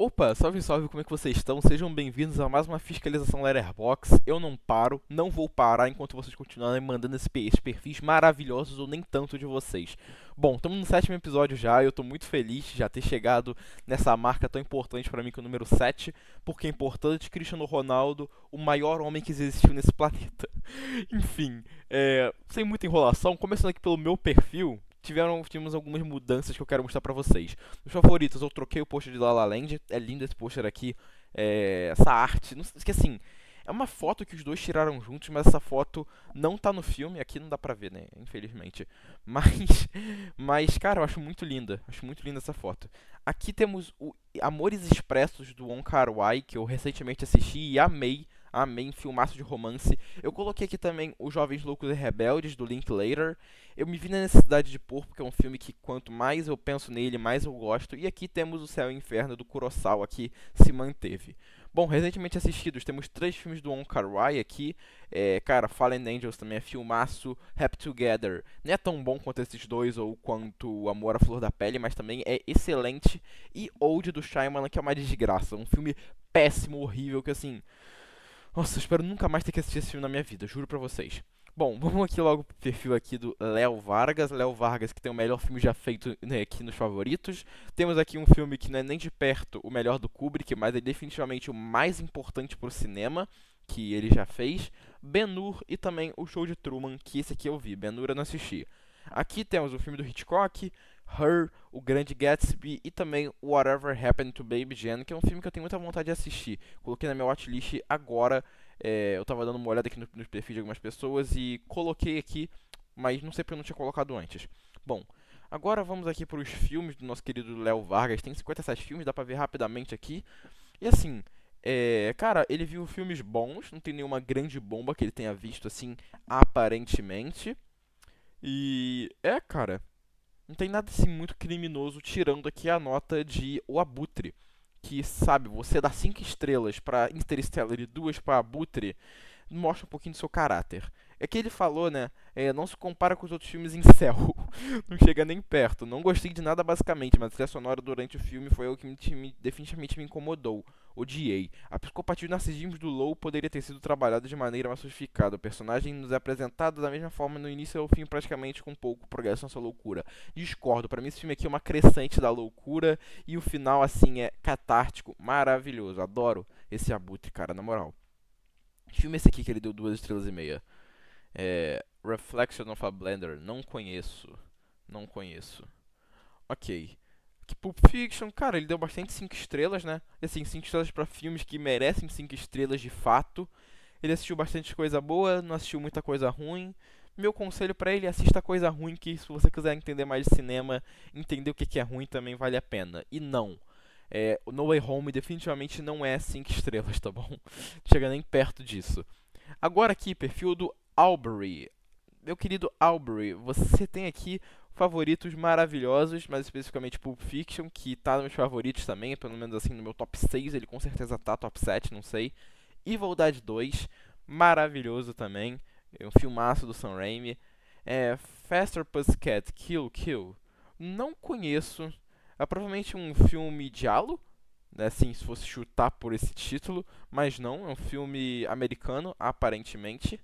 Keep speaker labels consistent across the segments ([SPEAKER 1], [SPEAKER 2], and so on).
[SPEAKER 1] Opa, salve salve, como é que vocês estão? Sejam bem-vindos a mais uma fiscalização Letterbox. Eu não paro, não vou parar enquanto vocês continuarem mandando esses perfis maravilhosos ou nem tanto de vocês. Bom, estamos no sétimo episódio já, eu estou muito feliz de já ter chegado nessa marca tão importante para mim que é o número 7, porque é importante Cristiano Ronaldo, o maior homem que existiu nesse planeta. Enfim, é, sem muita enrolação, começando aqui pelo meu perfil, tiveram, tivemos algumas mudanças que eu quero mostrar pra vocês. Os favoritos, eu troquei o pôster de La La Land, é lindo esse pôster aqui, é, essa arte, não sei, que assim, é uma foto que os dois tiraram juntos, mas essa foto não tá no filme, aqui não dá pra ver, né, infelizmente. Mas, mas cara, eu acho muito linda, acho muito linda essa foto. Aqui temos o Amores Expressos do On Kar Wai, que eu recentemente assisti e amei amém, filmaço de romance. Eu coloquei aqui também Os Jovens Loucos e Rebeldes, do Linklater. Eu me vi na necessidade de pôr, porque é um filme que quanto mais eu penso nele, mais eu gosto. E aqui temos O Céu e o Inferno, do Kurosawa, que se manteve. Bom, recentemente assistidos, temos três filmes do On Kar-wai aqui. É, cara, Fallen Angels também é filmaço. Happy Together não é tão bom quanto esses dois, ou quanto Amor à Flor da Pele, mas também é excelente. E Old, do Shyamalan, que é uma desgraça. Um filme péssimo, horrível, que assim... Nossa, eu espero nunca mais ter que assistir esse filme na minha vida, juro pra vocês. Bom, vamos aqui logo pro perfil aqui do Léo Vargas. Léo Vargas, que tem o melhor filme já feito né, aqui nos favoritos. Temos aqui um filme que não é nem de perto o melhor do Kubrick, mas é definitivamente o mais importante pro cinema que ele já fez. Ben-Hur e também o Show de Truman, que esse aqui eu vi. Ben-Hur eu não assisti. Aqui temos o filme do Hitchcock, Her, O Grande Gatsby e também Whatever Happened to Baby Jane, que é um filme que eu tenho muita vontade de assistir. Coloquei na minha watchlist agora. É, eu estava dando uma olhada aqui nos no perfis de algumas pessoas e coloquei aqui, mas não sei porque eu não tinha colocado antes. Bom, agora vamos aqui para os filmes do nosso querido Léo Vargas. Tem 57 filmes, dá para ver rapidamente aqui. E assim, é, cara, ele viu filmes bons, não tem nenhuma grande bomba que ele tenha visto assim, aparentemente. E é, cara, não tem nada assim muito criminoso tirando aqui a nota de O Abutre, que sabe, você dá 5 estrelas para Interstellar e 2 para Abutre, mostra um pouquinho do seu caráter. É que ele falou, né? É, não se compara com os outros filmes em céu. não chega nem perto. Não gostei de nada basicamente, mas a sonora durante o filme foi o que me, me, definitivamente me incomodou. Odiei. A psicopatia do narcisismo do Low poderia ter sido trabalhada de maneira mais sofisticada. O personagem nos é apresentado da mesma forma no início ao fim, praticamente com pouco progresso na sua loucura. Discordo. Para mim, esse filme aqui é uma crescente da loucura e o final, assim, é catártico. Maravilhoso. Adoro esse abutre, cara, na moral. Filme é esse aqui que ele deu duas estrelas e meia. É, Reflection of a Blender. Não conheço. Não conheço. Ok que Pulp Fiction, cara, ele deu bastante 5 estrelas, né? E, assim, 5 estrelas para filmes que merecem 5 estrelas de fato. Ele assistiu bastante coisa boa, não assistiu muita coisa ruim. Meu conselho para ele, é assista coisa ruim que se você quiser entender mais de cinema, entender o que, é ruim também vale a pena. E não, é, No Way Home definitivamente não é 5 estrelas, tá bom? Chega nem perto disso. Agora aqui, perfil do Albury. Meu querido Albury, você tem aqui favoritos maravilhosos, mas especificamente Pulp Fiction, que tá nos meus favoritos também, pelo menos assim no meu top 6, ele com certeza tá top 7, não sei. Evil Dead 2, maravilhoso também, é um filmaço do Sam Raimi. É, Faster Pussycat Kill Kill, não conheço, é provavelmente um filme diálogo, né, assim, se fosse chutar por esse título, mas não, é um filme americano, aparentemente.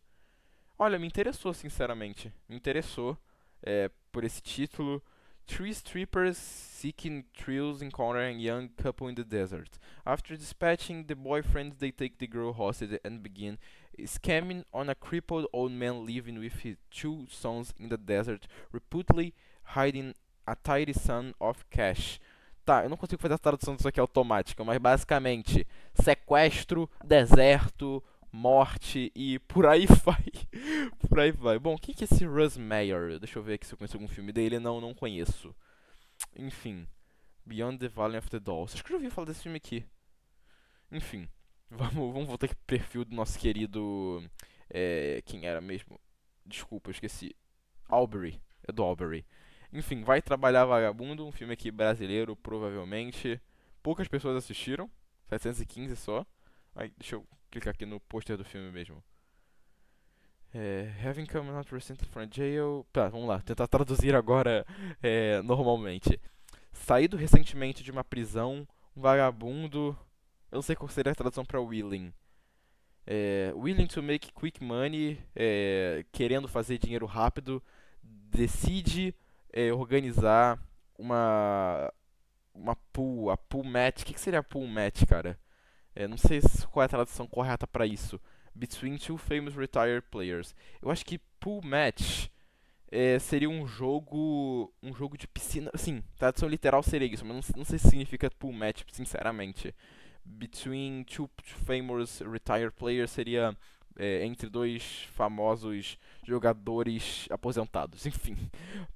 [SPEAKER 1] Olha, me interessou, sinceramente, me interessou é, por esse título. Three strippers seeking thrills encounter a young couple in the desert. After dispatching the boyfriend, they take the girl hostage and begin scamming on a crippled old man living with his two sons in the desert, reputedly hiding a tidy sum of cash. Tá, eu não consigo fazer a tradução disso aqui é automática, mas basicamente, sequestro, deserto, morte e por aí vai. por aí vai. Bom, quem que é esse Russ Meyer? Deixa eu ver aqui se eu conheço algum filme dele. Não, não conheço. Enfim. Beyond the Valley of the Dolls. Acho que eu já ouvi falar desse filme aqui. Enfim. Vamos, vamos voltar aqui pro perfil do nosso querido. É, quem era mesmo? Desculpa, eu esqueci. Albury. É do Albury. Enfim, vai trabalhar Vagabundo, um filme aqui brasileiro, provavelmente. Poucas pessoas assistiram. 715 só. Aí, deixa eu clicar aqui no pôster do filme mesmo. É, having come out recently from jail. Tá, vamos lá, tentar traduzir agora é, normalmente. Saído recentemente de uma prisão, um vagabundo. Eu não sei qual seria a tradução para willing. É, willing to make quick money, é, querendo fazer dinheiro rápido, decide é, organizar uma uma pool, a pool match. O que, que seria a pool match, cara? É, não sei qual é a tradução correta para isso. Between two famous retired players. Eu acho que pool match é, seria um jogo. Um jogo de piscina. Sim, tradução literal seria isso, mas não, não sei se significa pool match, sinceramente. Between two famous retired players seria é, entre dois famosos jogadores aposentados. Enfim,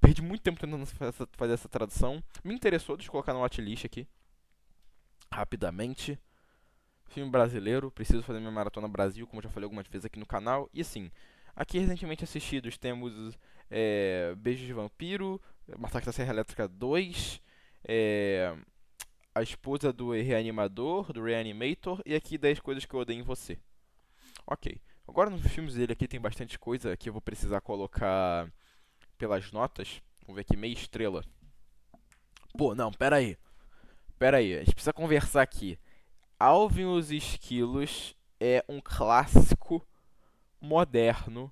[SPEAKER 1] perdi muito tempo tentando fazer essa tradução. Me interessou, deixa eu colocar no watchlist aqui. Rapidamente filme brasileiro, preciso fazer minha maratona Brasil, como já falei algumas vezes aqui no canal. E assim, aqui recentemente assistidos temos é, Beijos de Vampiro, Massacre da Serra Elétrica 2, é, eh, A Esposa do Reanimador, do Reanimator, e aqui 10 Coisas que Eu Odeio em Você. Ok. Agora nos filmes dele aqui tem bastante coisa que eu vou precisar colocar pelas notas. Vamos ver aqui, meia estrela. Pô, não, pera aí. Pera aí, a gente precisa conversar aqui. Alvin os Esquilos é um clássico moderno,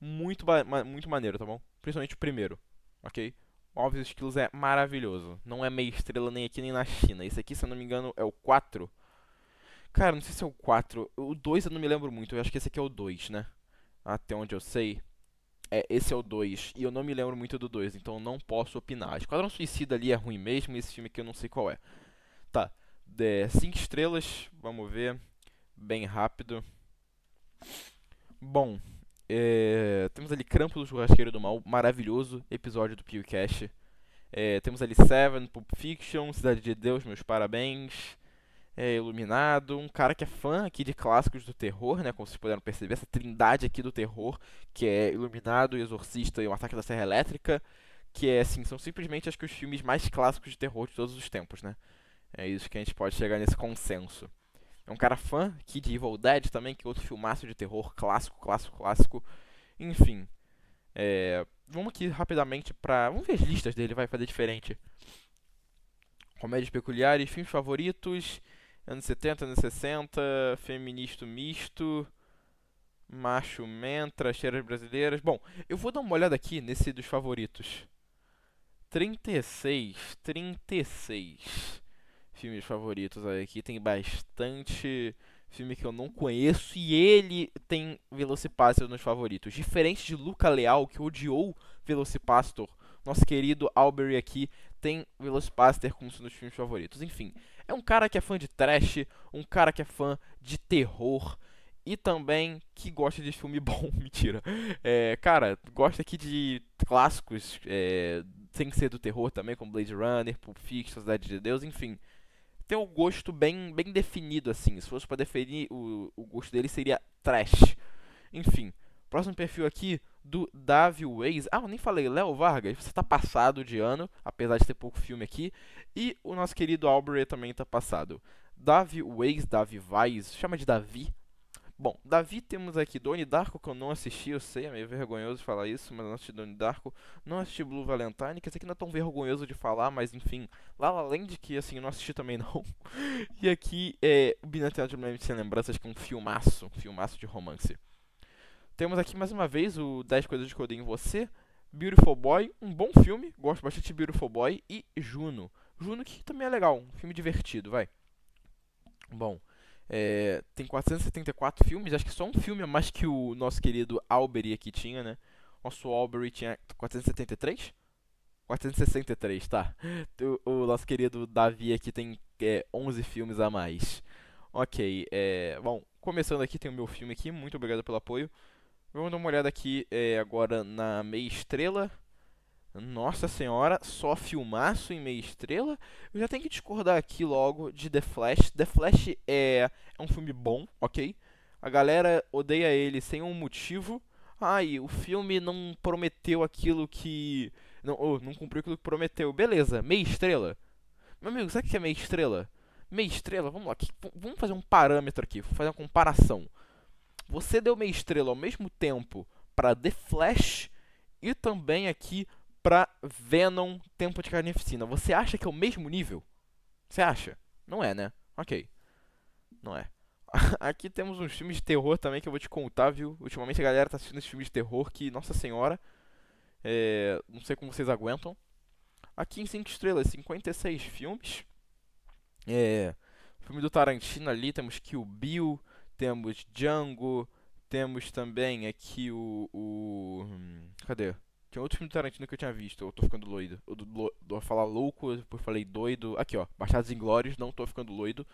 [SPEAKER 1] muito, muito maneiro, tá bom? Principalmente o primeiro, ok? Alvin e os Esquilos é maravilhoso. Não é meia estrela nem aqui nem na China. Esse aqui, se eu não me engano, é o 4. Cara, não sei se é o 4. O 2 eu não me lembro muito. Eu acho que esse aqui é o 2, né? Até onde eu sei. É, esse é o 2. E eu não me lembro muito do 2, então não posso opinar. Esquadrão Suicida ali é ruim mesmo. Esse filme aqui eu não sei qual é. Tá. É, cinco estrelas, vamos ver, bem rápido. Bom, é, temos ali Crampo do Churrasqueiro do Mal, maravilhoso episódio do PewCast. É, temos ali Seven, Pulp Fiction, Cidade de Deus, meus parabéns. É, Iluminado, um cara que é fã aqui de clássicos do terror, né? Como vocês puderam perceber, essa trindade aqui do terror, que é Iluminado, Exorcista e O Ataque da Serra Elétrica, que é assim, são simplesmente acho que os filmes mais clássicos de terror de todos os tempos, né? É isso que a gente pode chegar nesse consenso. É um cara fã Kid de Evil Dead também, que é outro filmaço de terror clássico, clássico, clássico. Enfim. É, vamos aqui rapidamente pra. Vamos ver as listas dele, vai fazer diferente. Comédias peculiares, filmes favoritos, anos 70, anos 60, feministo, misto, macho Mentra, cheiras brasileiras. Bom, eu vou dar uma olhada aqui nesse dos favoritos. 36, 36 filmes favoritos aqui. Tem bastante filme que eu não conheço e ele tem Velocipastor nos favoritos. Diferente de Luca Leal, que odiou Velocipastor, nosso querido Albury aqui tem velocipaster como um dos filmes favoritos. Enfim, é um cara que é fã de trash, um cara que é fã de terror e também que gosta de filme bom. Mentira. É, cara, gosta aqui de clássicos, é, sem ser do terror também, como Blade Runner, Pulp Fiction, Cidade de Deus, enfim tem um gosto bem, bem definido, assim. Se fosse para definir o, o gosto dele, seria trash. Enfim, próximo perfil aqui do Davi Ways. Ah, eu nem falei, Léo Vargas, você tá passado de ano, apesar de ter pouco filme aqui. E o nosso querido Albury também tá passado. Davi Ways, Davi Weiss chama de Davi, Bom, Davi temos aqui Doni Darko, que eu não assisti, eu sei, é meio vergonhoso falar isso, mas eu não assisti Doni Darko, não assisti Blue Valentine, que esse aqui não é tão vergonhoso de falar, mas enfim, La La Land, que assim, não assisti também não. e aqui é o Binateado de Memória Sem Lembranças, que é um filmaço, um filmaço de romance. Temos aqui mais uma vez o 10 Coisas que eu em você, Beautiful Boy, um bom filme, gosto bastante de Beautiful Boy, e Juno. Juno que também é legal, um filme divertido, vai. Bom, é, tem 474 filmes, acho que só um filme a mais que o nosso querido Albury aqui tinha, né? Nosso Albury tinha 473? 463, tá. O, o nosso querido Davi aqui tem é, 11 filmes a mais. Ok, é, bom, começando aqui, tem o meu filme aqui, muito obrigado pelo apoio. Vamos dar uma olhada aqui é, agora na meia estrela. Nossa senhora, só filmaço em meia estrela? Eu já tenho que discordar aqui logo de The Flash. The Flash é, é um filme bom, ok? A galera odeia ele sem um motivo. Ai, o filme não prometeu aquilo que. Não, oh, não cumpriu aquilo que prometeu. Beleza, meia estrela. Meu amigo, sabe o que é meia estrela? Meia estrela, vamos lá, que, vamos fazer um parâmetro aqui, fazer uma comparação. Você deu meia estrela ao mesmo tempo para The Flash e também aqui pra Venom Tempo de Carnificina. Você acha que é o mesmo nível? Você acha? Não é, né? Ok. Não é. Aqui temos uns filmes de terror também que eu vou te contar, viu? Ultimamente a galera tá assistindo esses filmes de terror que, nossa senhora, é, não sei como vocês aguentam. Aqui em 5 estrelas, 56 filmes. É, filme do Tarantino ali, temos Kill Bill, temos Django, temos também aqui o... o hum, cadê? Tinha é outro filme do Tarantino que eu tinha visto, eu tô ficando loido. Eu do, do, falar louco, depois falei doido. Aqui, ó, Bastardos Inglórios, não tô ficando loido.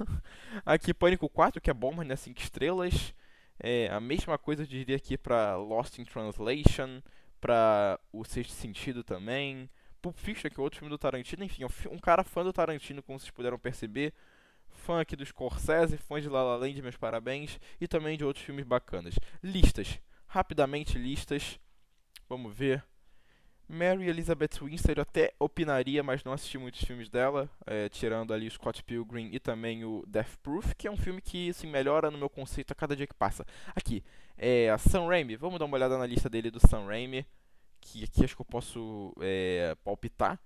[SPEAKER 1] aqui, Pânico 4, que é bom, mas não é 5 estrelas. É, a mesma coisa eu diria aqui pra Lost in Translation, pra O Sexto Sentido também. Pulp Fiction, que é outro filme do Tarantino, enfim, é um cara fã do Tarantino, como vocês puderam perceber fã aqui do Scorsese, fã de La La Land, meus parabéns, e também de outros filmes bacanas. Listas, rapidamente listas. Vamos ver. Mary Elizabeth Winstead eu até opinaria, mas não assisti muitos filmes dela, é, tirando ali o Scott Pilgrim e também o Death Proof, que é um filme que se assim, melhora no meu conceito a cada dia que passa. Aqui, é, Sam Raimi, vamos dar uma olhada na lista dele do Sam Raimi, que aqui acho que eu posso é, palpitar.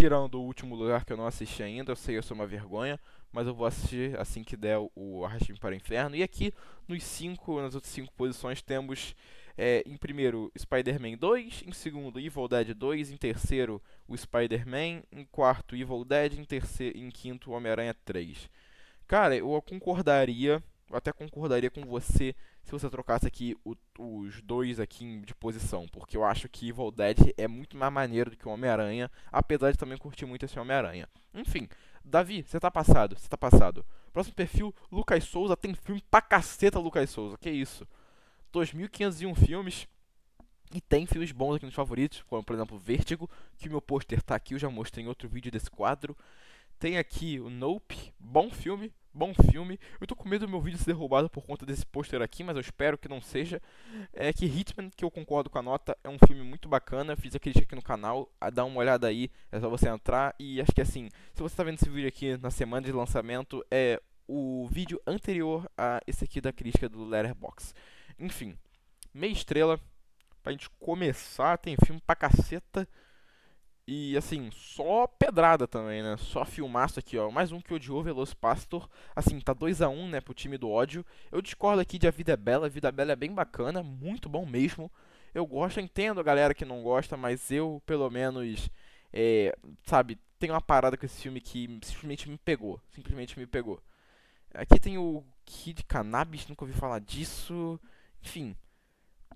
[SPEAKER 1] Tirando o último lugar que eu não assisti ainda, eu sei eu sou uma vergonha, mas eu vou assistir assim que der o Arrastinho para o Inferno. E aqui, nos cinco, nas outras cinco posições, temos é, em primeiro, Spider-Man 2, em segundo, Evil Dead 2, em terceiro, o Spider-Man, em quarto, Evil Dead, em, terceiro, em quinto, Homem-Aranha 3. Cara, eu concordaria, eu até concordaria com você se você trocasse aqui o, os dois aqui de posição, porque eu acho que Evil Dead é muito mais maneiro do que o Homem-Aranha, apesar de também curtir muito esse Homem-Aranha. Enfim, Davi, você tá passado, você tá passado. Próximo perfil, Lucas Souza, tem filme pra caceta Lucas Souza, que isso. 2.501 filmes. E tem filmes bons aqui nos favoritos, como por exemplo Vértigo, que o meu pôster está aqui, eu já mostrei em outro vídeo desse quadro. Tem aqui o Nope, bom filme, bom filme. Eu tô com medo do meu vídeo ser derrubado por conta desse pôster aqui, mas eu espero que não seja. É que Hitman, que eu concordo com a nota, é um filme muito bacana. Fiz a crítica aqui no canal, dá uma olhada aí, é só você entrar. E acho que assim, se você tá vendo esse vídeo aqui na semana de lançamento, é o vídeo anterior a esse aqui da crítica do Letterboxd. Enfim, meia estrela. Pra gente começar, tem filme pra caceta. E assim, só pedrada também, né? Só filmaço aqui, ó. Mais um que odiou Veloz Pastor. Assim, tá 2 a 1 um, né, pro time do ódio. Eu discordo aqui de A Vida é Bela. A Vida é Bela é bem bacana, muito bom mesmo. Eu gosto, eu entendo a galera que não gosta, mas eu, pelo menos, é, sabe, tem uma parada com esse filme que simplesmente me pegou. Simplesmente me pegou. Aqui tem o Kid Cannabis, nunca ouvi falar disso. Enfim,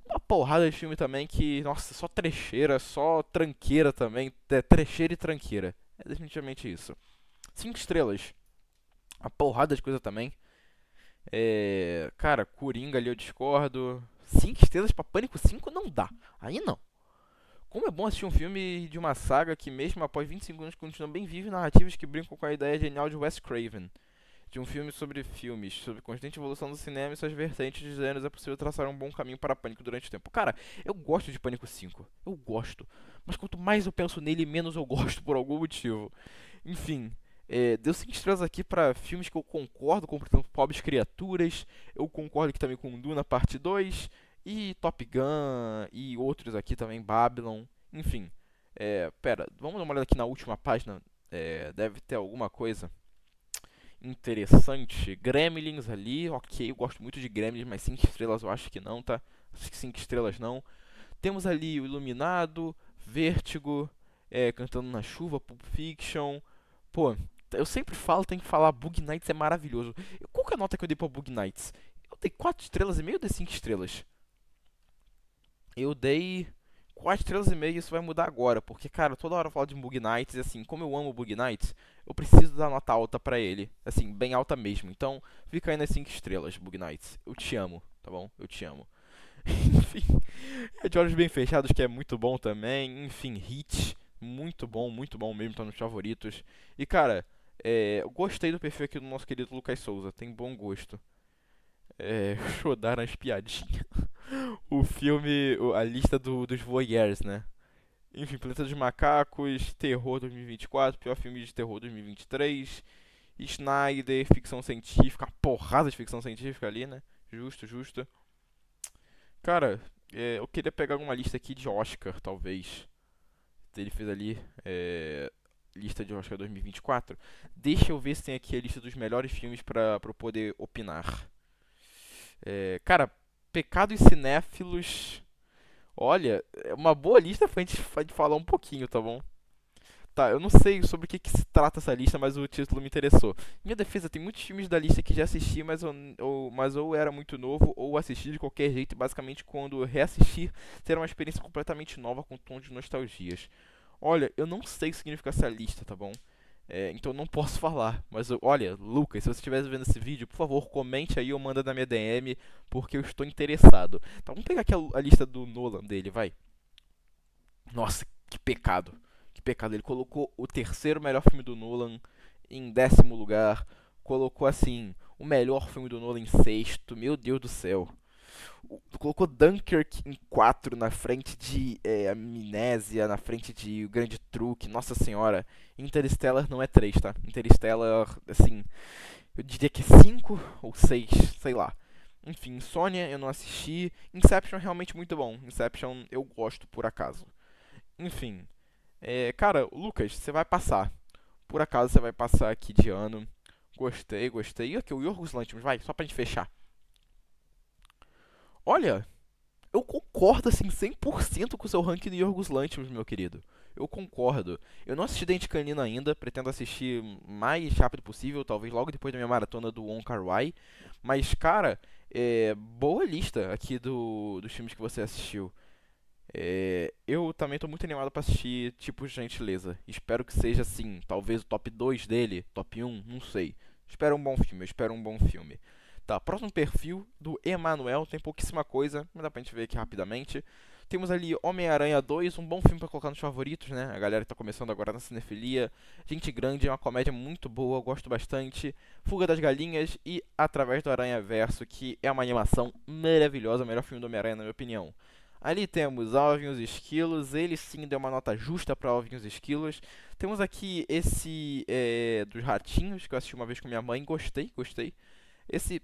[SPEAKER 1] uma porrada de filme também que, nossa, só trecheira, só tranqueira também. É, trecheira e tranqueira. É definitivamente isso. Cinco estrelas. Uma porrada de coisa também. É, cara, Coringa ali eu discordo. Cinco estrelas pra Pânico 5 não dá. Aí não. Como é bom assistir um filme de uma saga que, mesmo após 25 anos, continua bem vivo narrativas que brincam com a ideia genial de Wes Craven de um filme sobre filmes, sobre constante evolução do cinema e suas vertentes de gêneros, é possível traçar um bom caminho para Pânico durante o tempo. Cara, eu gosto de Pânico 5. Eu gosto. Mas quanto mais eu penso nele, menos eu gosto por algum motivo. Enfim. É, deu 5 estrelas aqui para filmes que eu concordo, como por exemplo Pobres Criaturas, eu concordo aqui também com Duna Parte 2, e Top Gun, e outros aqui também, Babylon, enfim. É, pera, vamos dar uma olhada aqui na última página, é, deve ter alguma coisa interessante. Gremlins ali, ok, eu gosto muito de Gremlins, mas 5 estrelas eu acho que não, tá? Acho que 5 estrelas não. Temos ali o Iluminado, Vértigo, é, Cantando na Chuva, Pulp Fiction. Pô, eu sempre falo, tem que falar, Bug Nights é maravilhoso. Qual que é a nota que eu dei pra Bug Nights? Eu dei 4 estrelas e meio de 5 estrelas. Eu dei estrelas e meia isso vai mudar agora, porque, cara, toda hora eu falo de Bug Nights, e assim, como eu amo Bug Nights, eu preciso dar nota alta pra ele, assim, bem alta mesmo. Então, fica aí nas 5 estrelas, Bug Nights. Eu te amo, tá bom? Eu te amo. Enfim, é de olhos bem fechados, que é muito bom também. Enfim, Hit, muito bom, muito bom mesmo, tá nos favoritos. E, cara, é, eu gostei do perfil aqui do nosso querido Lucas Souza, tem bom gosto. É, chodar as piadinhas o filme, a lista do, dos voyeurs, né? Enfim, Planeta dos Macacos, Terror 2024, pior filme de terror 2023, Snyder, ficção científica, uma porrada de ficção científica ali, né? Justo, justo. Cara, é, eu queria pegar uma lista aqui de Oscar, talvez. Ele fez ali, é, lista de Oscar 2024. Deixa eu ver se tem aqui a lista dos melhores filmes para eu poder opinar. É, cara, pecados cinéfilos. Olha, é uma boa lista pra gente falar um pouquinho, tá bom? Tá, eu não sei sobre o que, que, se trata essa lista, mas o título me interessou. Minha defesa, tem muitos filmes da lista que já assisti, mas, eu, ou, mas ou era muito novo, ou assisti de qualquer jeito, basicamente quando reassistir, será uma experiência completamente nova com um tom de nostalgias. Olha, eu não sei o que significa essa lista, tá bom? É, então não posso falar. Mas olha, Lucas, se você estiver vendo esse vídeo, por favor, comente aí ou manda na minha DM, porque eu estou interessado. Tá, vamos pegar aqui a, a lista do Nolan dele, vai. Nossa, que pecado. Que pecado. Ele colocou o terceiro melhor filme do Nolan em décimo lugar. Colocou assim, o melhor filme do Nolan em sexto. Meu Deus do céu colocou Dunkirk em 4 na frente de é, Amnésia, na frente de O Grande Truque, nossa senhora. Interstellar não é 3, tá? Interstellar, assim, eu diria que é 5 ou 6, sei lá. Enfim, Sônia eu não assisti. Inception é realmente muito bom. Inception eu gosto, por acaso. Enfim, é, cara, Lucas, você vai passar. Por acaso você vai passar aqui de ano. Gostei, gostei. E aqui o Yorgos Lanthimos, vai, só pra gente fechar. Olha, eu concordo assim 100% com o seu ranking de Yorgos Lanthimos, meu querido. Eu concordo. Eu não assisti Dente Canina ainda, pretendo assistir mais rápido possível, talvez logo depois da minha maratona do On Kar -wai. Mas, cara, é, boa lista aqui do, dos filmes que você assistiu. É, eu também estou muito animado para assistir Tipo Gentileza. Espero que seja assim, talvez o top 2 dele, top 1, não sei. Espero um bom filme, espero um bom filme. Tá, próximo perfil do Emanuel, tem pouquíssima coisa, mas dá pra gente ver aqui rapidamente. Temos ali Homem-Aranha 2, um bom filme para colocar nos favoritos, né? A galera que tá começando agora na cinefilia. Gente Grande é uma comédia muito boa, gosto bastante. Fuga das Galinhas e Através do Aranha Verso, que é uma animação maravilhosa, o melhor filme do Homem-Aranha, na minha opinião. Ali temos Alvin e Esquilos, ele sim deu uma nota justa para Alvin e Esquilos. Temos aqui esse é, dos Ratinhos, que eu assisti uma vez com minha mãe, gostei, gostei. Esse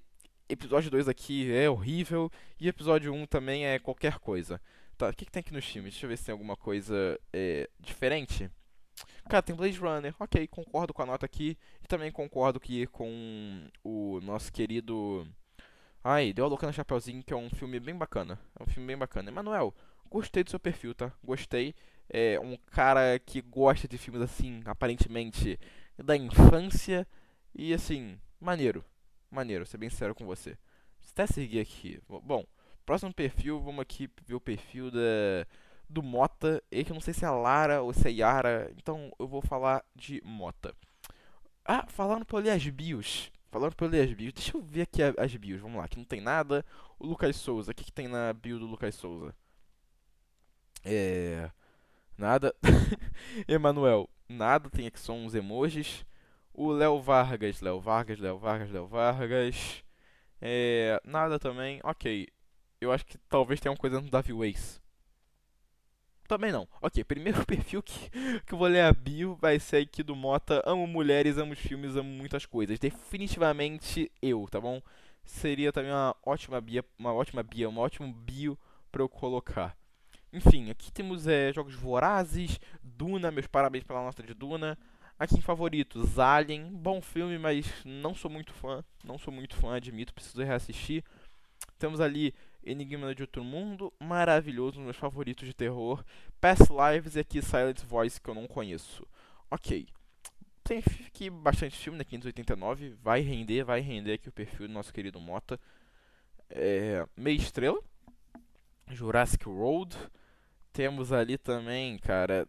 [SPEAKER 1] episódio 2 aqui é horrível e episódio 1 um também é qualquer coisa. Tá, o que, que tem aqui nos filmes? Deixa eu ver se tem alguma coisa é, diferente. Cara, tem Blade Runner. Ok, concordo com a nota aqui. E também concordo que com o nosso querido. Ai, Deu a Louca no Chapeuzinho, que é um filme bem bacana. É um filme bem bacana. Emanuel, gostei do seu perfil, tá? Gostei. É um cara que gosta de filmes assim, aparentemente, da infância. E assim, maneiro maneiro, ser bem sincero com você. Está até seguir aqui. Bom, próximo perfil, vamos aqui ver o perfil da, do Mota. E que eu não sei se é Lara ou se é Yara, então eu vou falar de Mota. Ah, falando pra eu ler as bios. Falando pra eu ler as bios. Deixa eu ver aqui as bios. Vamos lá, que não tem nada. O Lucas Souza. O que, que tem na bio do Lucas Souza? É. Nada. Emanuel. Nada. Tem aqui só uns emojis. O Léo Vargas, Léo Vargas, Léo Vargas, Léo Vargas. É, nada também. Ok. Eu acho que talvez tenha uma coisa no Davi Waze. Também não. Ok, primeiro perfil que, que eu vou ler a bio vai ser aqui do Mota. Amo mulheres, amo filmes, amo muitas coisas. Definitivamente eu, tá bom? Seria também uma ótima bio, uma ótima bio, um ótimo bio pra eu colocar. Enfim, aqui temos é, jogos vorazes, Duna, meus parabéns pela nota de Duna. Aqui em favoritos, Alien, bom filme, mas não sou muito fã, não sou muito fã, admito, preciso reassistir. Temos ali Enigma de Outro Mundo, maravilhoso, um dos meus favoritos de terror. Past Lives e aqui Silent Voice, que eu não conheço. Ok. Tem aqui bastante filme, né? 589. Vai render, vai render aqui o perfil do nosso querido Mota. É, Meia Estrela. Jurassic World. Temos ali também, cara,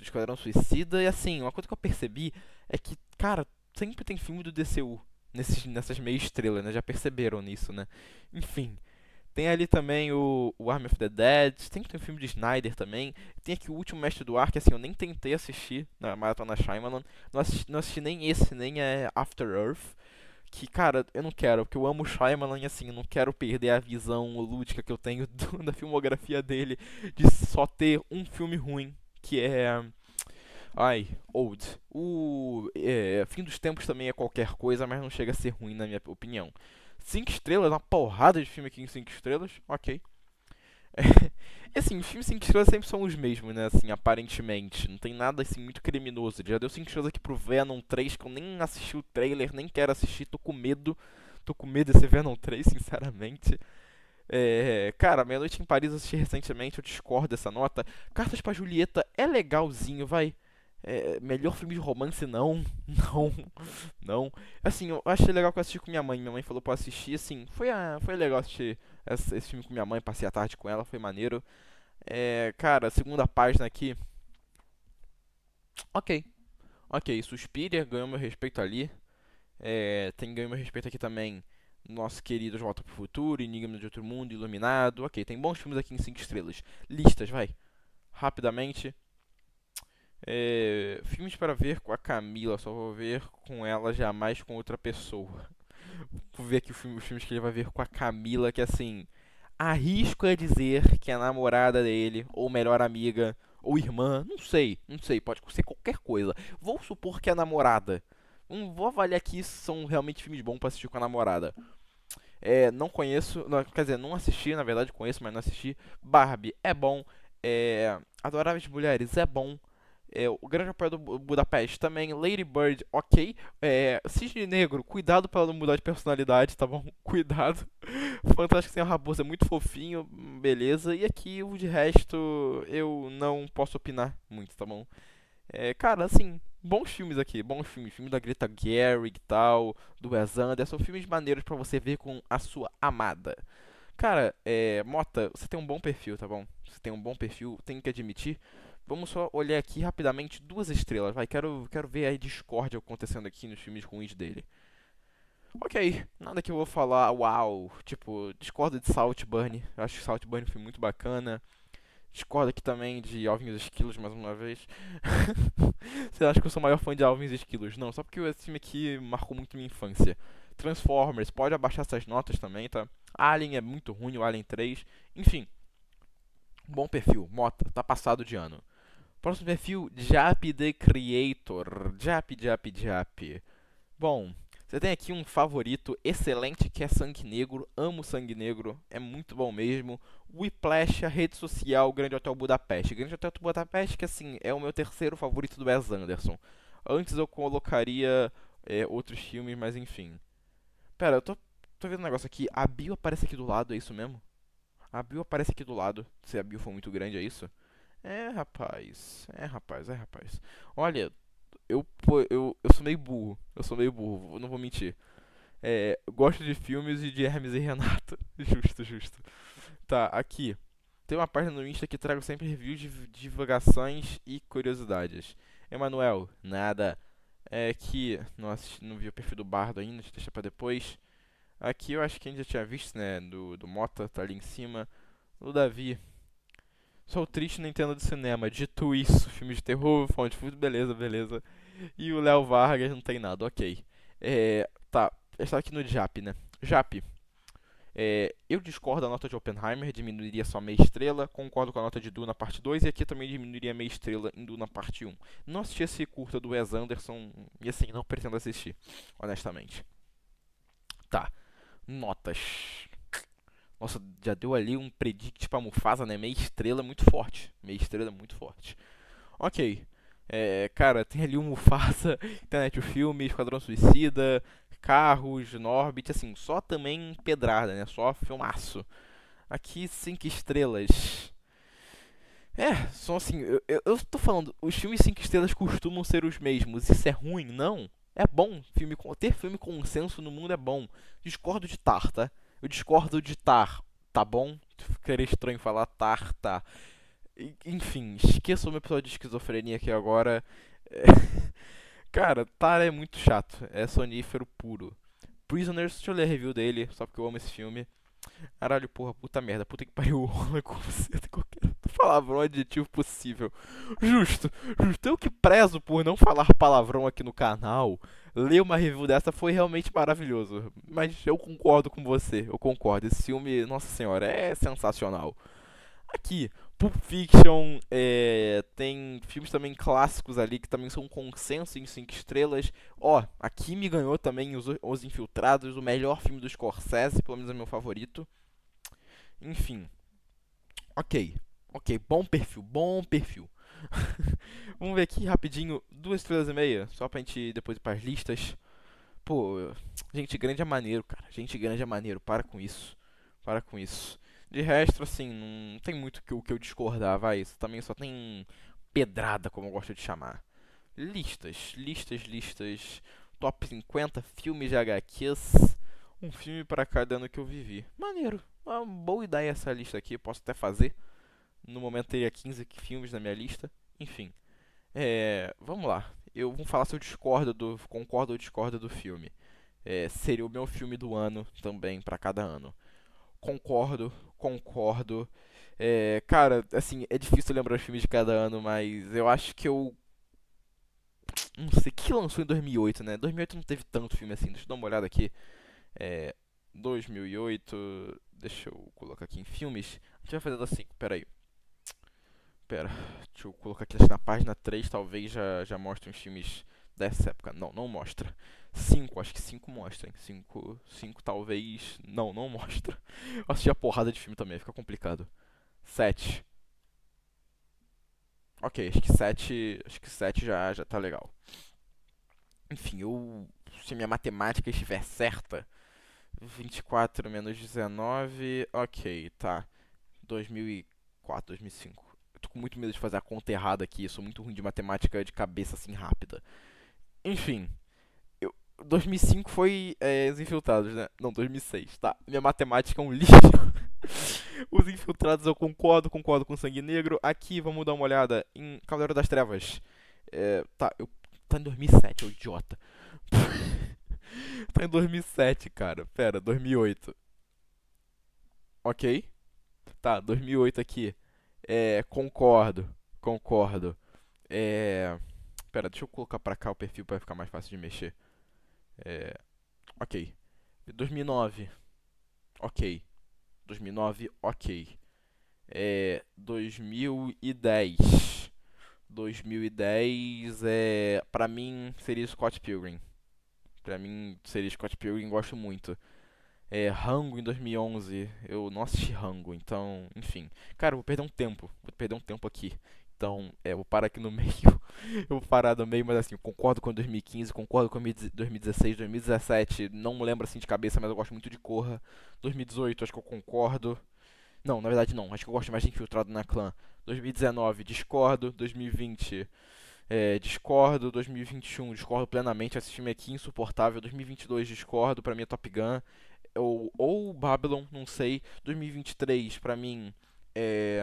[SPEAKER 1] Esquadrão Suicida. E assim, uma coisa que eu percebi é que, cara, sempre tem filme do DCU nesses, nessas meia estrelas, né? Já perceberam nisso, né? Enfim. Tem ali também o, o Army of the Dead, tem que ter um filme de Snyder também. Tem aqui o Último Mestre do Ar, que assim, eu nem tentei assistir na Maratona Shyamalan. Não assisti, não assisti nem esse, nem é After Earth. Que, cara, eu não quero, porque eu amo o Shyamalan e assim, eu não quero perder a visão lúdica que eu tenho do, da filmografia dele de só ter um filme ruim que é. Ai, old. O é, fim dos tempos também é qualquer coisa, mas não chega a ser ruim, na minha opinião. 5 estrelas, uma porrada de filme aqui em 5 estrelas, ok. É, assim, os filmes 5 estrelas sempre são os mesmos, né? Assim, aparentemente. Não tem nada assim muito criminoso. já deu 5 estrelas aqui pro Venom 3, que eu nem assisti o trailer, nem quero assistir, tô com medo. Tô com medo desse Venom 3, sinceramente. É, cara, Meia Noite em Paris eu assisti recentemente, eu discordo dessa nota. Cartas para Julieta é legalzinho, vai. É, melhor filme de romance, não. Não. Não. Assim, eu achei legal que eu assisti com minha mãe. Minha mãe falou pra assistir, assim. Foi, a, ah, foi legal assistir esse, esse filme com minha mãe, passei a tarde com ela, foi maneiro. É, cara, segunda página aqui. Ok. Ok, Suspira ganhou meu respeito ali. É, tem ganho meu respeito aqui também nosso querido De Volta pro Futuro, Enigma de Outro Mundo, Iluminado. Ok, tem bons filmes aqui em 5 estrelas. Listas, vai. Rapidamente. É, filmes para ver com a Camila, só vou ver com ela, jamais com outra pessoa. Vou ver aqui os filmes que ele vai ver com a Camila, que assim. Arrisco a dizer que é a namorada dele, ou melhor amiga, ou irmã, não sei, não sei, pode ser qualquer coisa. Vou supor que é a namorada. Não vou avaliar que isso são realmente filmes bons para assistir com a namorada. É, não conheço, não, quer dizer, não assisti, na verdade conheço, mas não assisti. Barbie é bom. É, Adoráveis Mulheres é bom. É, o Grande Apoio do Budapeste também. Lady Bird, ok. É, Cisne Negro, cuidado para não mudar de personalidade, tá bom? Cuidado. Fantástico Senhor Raposo é muito fofinho, beleza. E aqui, o de resto, eu não posso opinar muito, tá bom? É, cara, assim, bons filmes aqui, bons filmes, filmes da Greta Gerwig e tal, do Wes Anderson, filmes maneiros para você ver com a sua amada. Cara, é, Mota, você tem um bom perfil, tá bom? Você tem um bom perfil, tenho que admitir. Vamos só olhar aqui rapidamente duas estrelas, vai, quero, quero ver a discórdia acontecendo aqui nos filmes ruins dele. Ok, nada que eu vou falar, uau, tipo, discordo de Saltburn, eu acho que Saltburn foi muito bacana. Discordo aqui também de Alvin e os Esquilos, mais uma vez. Você acha que eu sou o maior fã de Alvin e os Esquilos? Não, só porque esse time aqui marcou muito minha infância. Transformers, pode abaixar essas notas também, tá? Alien é muito ruim, o Alien 3. Enfim, bom perfil. Mota, tá passado de ano. Próximo perfil, Jap The Creator. Jap, Jap, Jap. Bom, você tem aqui um favorito excelente que é Sangue Negro. Amo Sangue Negro, é muito bom mesmo. Whiplash, a rede social, Grande Hotel Budapeste. Grande Hotel Budapeste, que assim, é o meu terceiro favorito do Wes Anderson. Antes eu colocaria é, outros filmes, mas enfim. Pera, eu tô, tô vendo um negócio aqui. A bio aparece aqui do lado, é isso mesmo? A bio aparece aqui do lado. Se a bio for muito grande, é isso? É, rapaz. É, rapaz, é, rapaz. Olha, eu, eu, eu sou meio burro. Eu sou meio burro, não vou mentir. É, gosto de filmes e de Hermes e Renato. justo, justo. Tá, aqui. Tem uma página no Insta que trago sempre reviews de divagações e curiosidades. Emanuel, nada. É que. Não, assisti, não vi o perfil do Bardo ainda, deixa pra depois. Aqui eu acho que a gente já tinha visto, né? Do, do Mota, tá ali em cima. O Davi. Sou triste Nintendo de cinema. Dito isso, filme de terror, fonte, beleza, beleza. E o Léo Vargas não tem nada, ok. É, tá, está é aqui no JAP, né? JAP. É, eu discordo da nota de Oppenheimer, diminuiria só meia estrela. Concordo com a nota de Duna na parte 2 e aqui também diminuiria meia estrela em Duna na parte 1. Um. Não assisti esse curta do Wes Anderson e assim, não pretendo assistir, honestamente. Tá, notas. Nossa, já deu ali um predict pra Mufasa, né? Meia estrela é muito forte. Meia estrela é muito forte. Ok. É, cara, tem ali o Mufasa, Internet o Filme, Esquadrão Suicida, Carros, Norbit, assim, só também pedrada, né? Só filmaço. Aqui, cinco estrelas. É, só assim, eu, eu, eu tô falando, os filmes cinco estrelas costumam ser os mesmos. Isso é ruim? Não. É bom. Filme, ter filme com consenso no mundo é bom. Discordo de tarta Eu discordo de Tar, tá bom? Ficaria estranho falar tarta tá. Enfim, esqueça o meu episódio de esquizofrenia aqui agora. Cara, Tara é muito chato. É sonífero puro. Prisoners, deixa eu ler a review dele, só porque eu amo esse filme. Caralho, porra, puta merda, puta que pariu, rola com você, qualquer palavrão adjetivo possível. Justo, justo. Eu que prezo por não falar palavrão aqui no canal, ler uma review dessa foi realmente maravilhoso. Mas eu concordo com você, eu concordo. Esse filme, nossa senhora, é sensacional aqui. Pulp Fiction é, tem filmes também clássicos ali que também são um consenso em cinco estrelas. Ó, aqui me ganhou também os, os Infiltrados, o melhor filme do Scorsese, pelo menos é meu favorito. Enfim. Ok. Ok, bom perfil, bom perfil. Vamos ver aqui rapidinho, duas estrelas e meia, só pra gente depois ir pras listas. Pô, gente grande é maneiro, cara. Gente grande é maneiro, para com isso. Para com isso. De resto, assim, não tem muito o que eu discordar, vai. Isso também só tem pedrada, como eu gosto de chamar. Listas, listas, listas. Top 50 filmes de HQs. Um filme para cada ano que eu vivi. Maneiro. É uma boa ideia essa lista aqui. Posso até fazer. No momento teria 15 filmes na minha lista. Enfim. É, vamos lá. Eu vou falar se eu discordo do. concordo ou discordo do filme. É, seria o meu filme do ano também para cada ano. Concordo concordo. É, cara, assim, é difícil lembrar os filmes de cada ano, mas eu acho que eu. Não sei, que lançou em 2008, né? 2008 não teve tanto filme assim, deixa eu dar uma olhada aqui. É, 2008, deixa eu colocar aqui em filmes. A gente vai fazer assim, peraí. Pera, deixa eu colocar aqui na página 3, talvez já, já mostre uns filmes dessa época. Não, não mostra. Cinco, acho que cinco mostra, hein? Cinco, cinco talvez. Não, não mostra. Eu assisti a porrada de filme também, fica complicado. Sete. Ok, acho que sete, acho que sete já, já tá legal. Enfim, eu, se minha matemática estiver certa, 24 menos 19, ok, tá. 2004, 2005. Eu tô com muito medo de fazer a conta errada aqui, eu sou muito ruim de matemática de cabeça assim rápida. Enfim. Eu, 2005 foi é, Os Infiltrados, né? Não, 2006, tá? Minha matemática é um lixo. Os Infiltrados eu concordo, concordo com Sangue Negro. Aqui vamos dar uma olhada em Cavaleiro das Trevas. É, tá, eu, tá em 2007, eu idiota. tá em 2007, cara. Pera, 2008. Ok. Tá, 2008 aqui. É, concordo, concordo. É... Pera, deixa eu colocar pra cá o perfil para ficar mais fácil de mexer. É, ok. 2009. Ok. 2009, ok. É, 2010. 2010 é. Pra mim seria Scott Pilgrim. Pra mim seria Scott Pilgrim, gosto muito. É, Rango em 2011. Eu não assisti Rango, então, enfim. Cara, vou perder um tempo. Vou perder um tempo aqui então, é, eu paro aqui no meio, eu vou parar no meio, mas assim, concordo com 2015, concordo com 2016, 2017, não lembro assim de cabeça, mas eu gosto muito de Corra. 2018, acho que eu concordo. Não, na verdade não, acho que eu gosto mais de Infiltrado na Clã. 2019, discordo. 2020, é, discordo. 2021, discordo plenamente, esse time aqui é insuportável. 2022, discordo, pra mim é Top Gun. Ou, ou Babylon, não sei. 2023, pra mim é,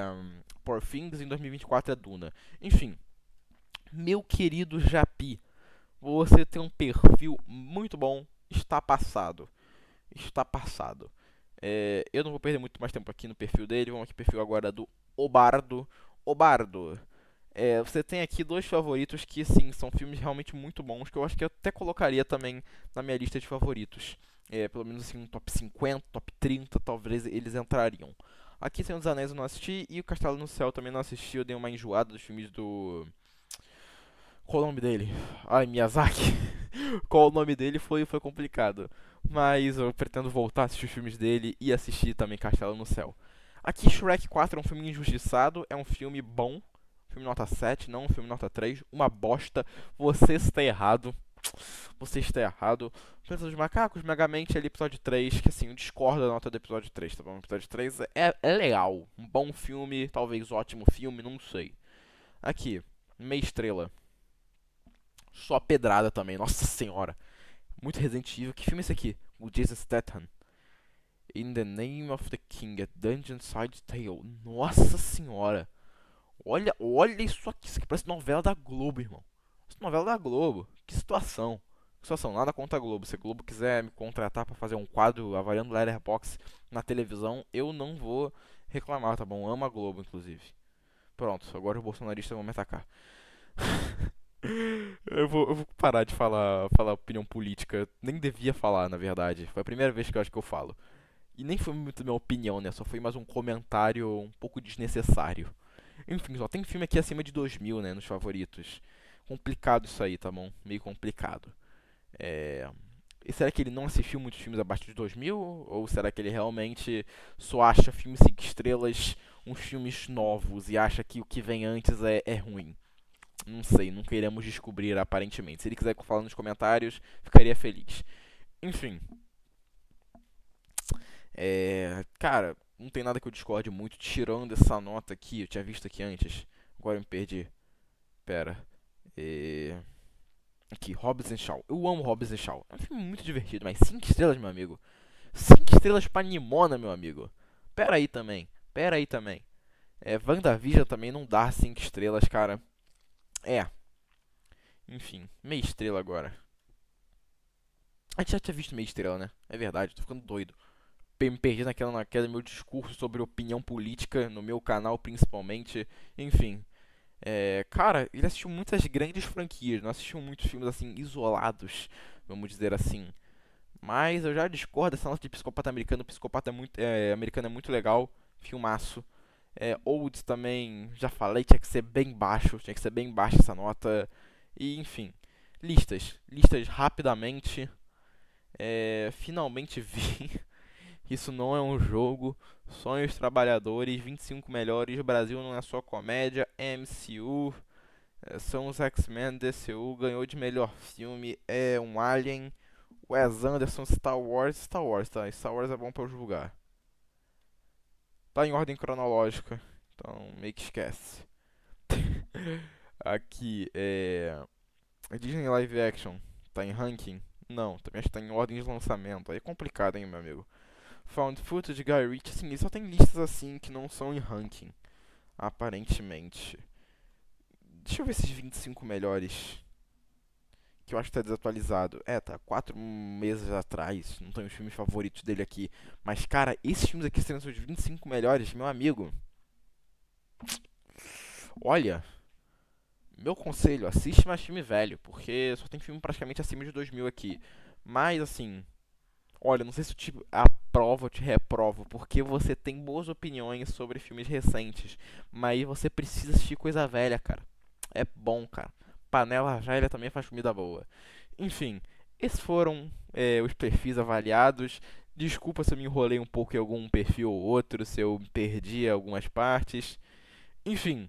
[SPEAKER 1] Things, em 2024 é Duna. Enfim, meu querido Japi, você tem um perfil muito bom, está passado. Está passado. É, eu não vou perder muito mais tempo aqui no perfil dele, vamos aqui perfil agora do Obardo. Obardo, é, você tem aqui dois favoritos que, sim, são filmes realmente muito bons, que eu acho que eu até colocaria também na minha lista de favoritos. É, pelo menos assim, um top 50, top 30, talvez eles entrariam. Aqui Senhor dos Anéis eu não assisti e o Castelo no Céu também não assisti. Eu dei uma enjoada dos filmes do. Qual o nome dele? Ai, Miyazaki. Qual o nome dele foi, foi complicado. Mas eu pretendo voltar a assistir os filmes dele e assistir também Castelo no Céu. Aqui Shrek 4 é um filme injustiçado, é um filme bom, filme nota 7, não um filme nota 3, uma bosta. Você está errado você está errado. Pensa dos Macacos, Megamente, é ali, episódio 3, que assim, eu discordo da nota do episódio 3, tá bom? episódio 3 é, é, é legal, um bom filme, talvez um ótimo filme, não sei. Aqui, meia estrela. Só pedrada também, nossa senhora. Muito Resident Evil, que filme é esse aqui? O Jason Statham. In the Name of the King, a Dungeon Side Tale. Nossa senhora. Olha, olha isso aqui, isso aqui parece novela da Globo, irmão. Parece novela da Globo. Que situação. Que situação. nada contra a Globo, se a Globo quiser me contratar para fazer um quadro avaliando Letterboxd na televisão, eu não vou reclamar, tá bom? Ama a Globo, inclusive. Pronto, agora os bolsonaristas vão me atacar. eu, vou, eu, vou, parar de falar, falar opinião política. nem devia falar, na verdade. Foi a primeira vez que eu acho que eu falo. E nem foi muito minha opinião, né? Só foi mais um comentário um pouco desnecessário. Enfim, só tem filme aqui acima de 2000, né? Nos favoritos complicado isso aí, tá bom? Meio complicado. É... E será que ele não assistiu muitos filmes abaixo de 2000? Ou será que ele realmente só acha filmes 5 estrelas uns filmes novos e acha que o que vem antes é, é ruim? Não sei, não queremos descobrir aparentemente. Se ele quiser falar nos comentários, ficaria feliz. Enfim. É, cara, não tem nada que eu discorde muito, tirando essa nota aqui, eu tinha visto aqui antes. Agora eu me perdi. Pera. E... É, aqui, Hobbs and Shaw. Eu amo Hobbs and Shaw. É um filme muito divertido, mas 5 estrelas, meu amigo. 5 estrelas pra Nimona, meu amigo. Pera aí também. Pera aí também. É, WandaVision também não dá 5 estrelas, cara. É. Enfim, meia estrela agora. A gente já tinha visto meia estrela, né? É verdade, tô ficando doido. Me perdi naquela, naquela meu discurso sobre opinião política, no meu canal principalmente. Enfim. É, cara, ele assistiu muitas grandes franquias, não assistiu muitos filmes assim isolados, vamos dizer assim. Mas eu já discordo dessa nota de psicopata americano. psicopata é muito, é, americano é muito legal, filmaço. É, Old também, já falei, tinha que ser bem baixo, tinha que ser bem baixa essa nota. E enfim, listas, listas rapidamente. É, finalmente vi. Isso não é um jogo. Sonhos Trabalhadores, 25 Melhores, Brasil não é só comédia, MCU, eh, são os X-Men DCU, ganhou de melhor filme, é um Alien, Wes Anderson, Star Wars, Star Wars, tá? Star Wars é bom pra julgar. Tá em ordem cronológica, então meio que esquece. Aqui, é... Disney Live Action, tá em ranking? Não, também está em ordem de lançamento, aí é complicado, hein, meu amigo. Found Footage, Guy Ritchie, assim, só tem listas assim que não são em ranking, aparentemente. Deixa eu ver esses 25 melhores. Que eu acho que tá desatualizado. É, tá quatro meses atrás. Não tem os filmes favoritos dele aqui. Mas, cara, esses filmes aqui seriam os 25 melhores, meu amigo. Olha. Meu conselho, assiste mais filme velho. Porque só tem filme praticamente acima de 2000 aqui. Mas, assim. Olha, não sei se o tipo. A provo ou te reprovo, porque você tem boas opiniões sobre filmes recentes, mas você precisa assistir coisa velha, cara. É bom, cara. Panela velha também faz comida boa. Enfim, esses foram é, os perfis avaliados. Desculpa se eu me enrolei um pouco em algum perfil ou outro, se eu perdi algumas partes. Enfim,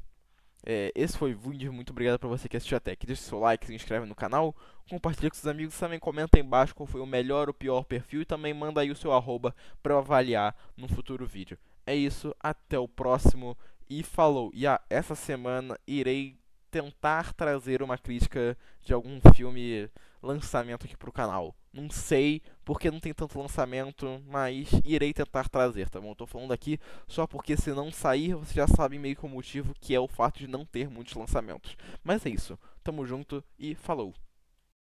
[SPEAKER 1] é, esse foi o vídeo, muito obrigado pra você que assistiu até aqui. Deixe seu like, se inscreve no canal, compartilha com seus amigos, também comenta aí embaixo qual foi o melhor ou pior perfil e também manda aí o seu arroba pra eu avaliar no futuro vídeo. É isso, até o próximo e falou. E ah, essa semana irei tentar trazer uma crítica de algum filme lançamento aqui pro canal. Não sei porque não tem tanto lançamento, mas irei tentar trazer, tá bom? Estou tô falando aqui só porque se não sair, vocês já sabem meio que o motivo, que é o fato de não ter muitos lançamentos. Mas é isso. Tamo junto e falou!